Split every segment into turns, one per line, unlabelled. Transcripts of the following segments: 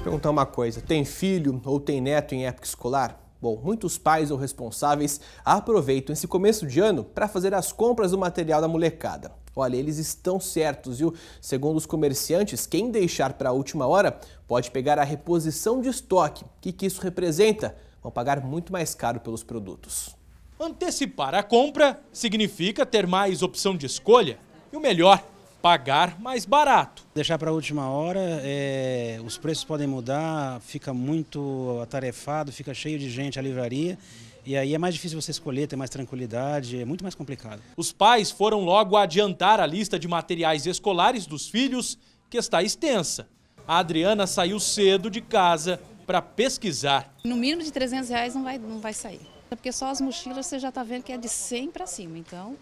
te perguntar uma coisa: tem filho ou tem neto em época escolar? Bom, muitos pais ou responsáveis aproveitam esse começo de ano para fazer as compras do material da molecada. Olha, eles estão certos, viu? Segundo os comerciantes, quem deixar para a última hora pode pegar a reposição de estoque. O que, que isso representa? Vão pagar muito mais caro pelos produtos.
Antecipar a compra significa ter mais opção de escolha e o melhor pagar mais barato.
Deixar para a última hora, é, os preços podem mudar, fica muito atarefado, fica cheio de gente a livraria. E aí é mais difícil você escolher, ter mais tranquilidade, é muito mais complicado.
Os pais foram logo adiantar a lista de materiais escolares dos filhos, que está extensa. A Adriana saiu cedo de casa para pesquisar. No mínimo de 300 reais não vai, não vai sair. É porque só as mochilas você já está vendo que é de 100 para cima, então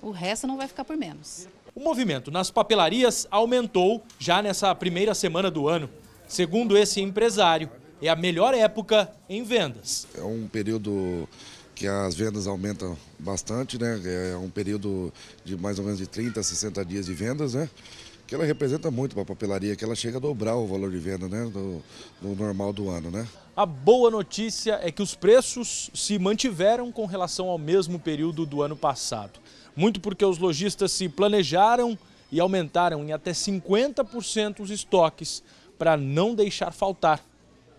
o resto não vai ficar por menos. O movimento nas papelarias aumentou já nessa primeira semana do ano. Segundo esse empresário, é a melhor época em vendas. É um período que as vendas aumentam bastante, né? É um período de mais ou menos de 30 a 60 dias de vendas, né? Que ela representa muito para a papelaria, que ela chega a dobrar o valor de venda né? do, do normal do ano, né? A boa notícia é que os preços se mantiveram com relação ao mesmo período do ano passado. Muito porque os lojistas se planejaram e aumentaram em até 50% os estoques para não deixar faltar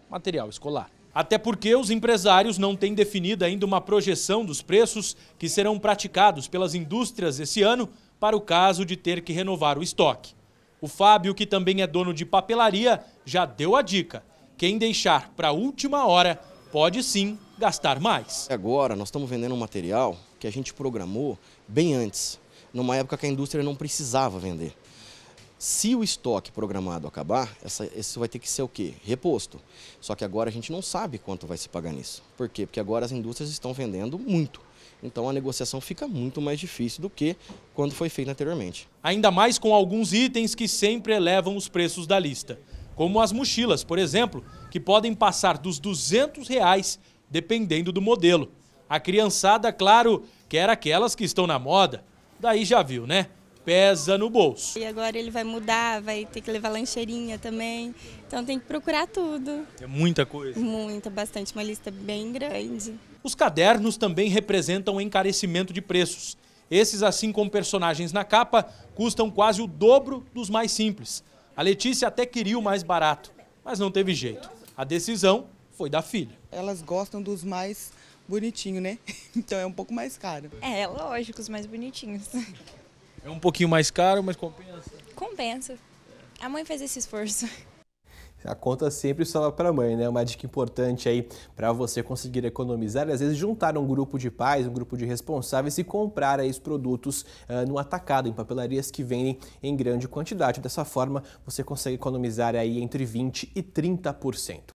material escolar. Até porque os empresários não têm definida ainda uma projeção dos preços que serão praticados pelas indústrias esse ano para o caso de ter que renovar o estoque. O Fábio, que também é dono de papelaria, já deu a dica. Quem deixar para a última hora pode sim gastar mais. Agora
nós estamos vendendo um material que a gente programou bem antes, numa época que a indústria não precisava vender. Se o estoque programado acabar, essa, esse vai ter que ser o quê? Reposto. Só que agora a gente não sabe quanto vai se pagar nisso. Por quê? Porque agora as indústrias estão vendendo muito. Então a negociação fica muito mais difícil do que quando foi feita anteriormente.
Ainda mais com alguns itens que sempre elevam os preços da lista como as mochilas, por exemplo, que podem passar dos 200 reais, dependendo do modelo. A criançada, claro, quer aquelas que estão na moda. Daí já viu, né? Pesa no bolso.
E agora ele vai mudar, vai ter que levar lancheirinha também. Então tem que procurar tudo.
É muita coisa.
Muita, bastante. Uma lista bem grande.
Os cadernos também representam encarecimento de preços. Esses, assim como personagens na capa, custam quase o dobro dos mais simples. A Letícia até queria o mais barato, mas não teve jeito. A decisão foi da filha.
Elas gostam dos mais bonitinhos, né? Então é um pouco mais caro. É,
lógico, os mais bonitinhos. É um pouquinho mais caro, mas compensa? Compensa. A mãe fez esse esforço a conta
sempre sobra para a mãe, né? Uma dica importante aí para você conseguir economizar, E às vezes juntar um grupo de pais, um grupo de responsáveis e comprar aí os produtos uh, no atacado, em papelarias que vendem em grande quantidade. Dessa forma, você consegue economizar aí entre 20 e 30%.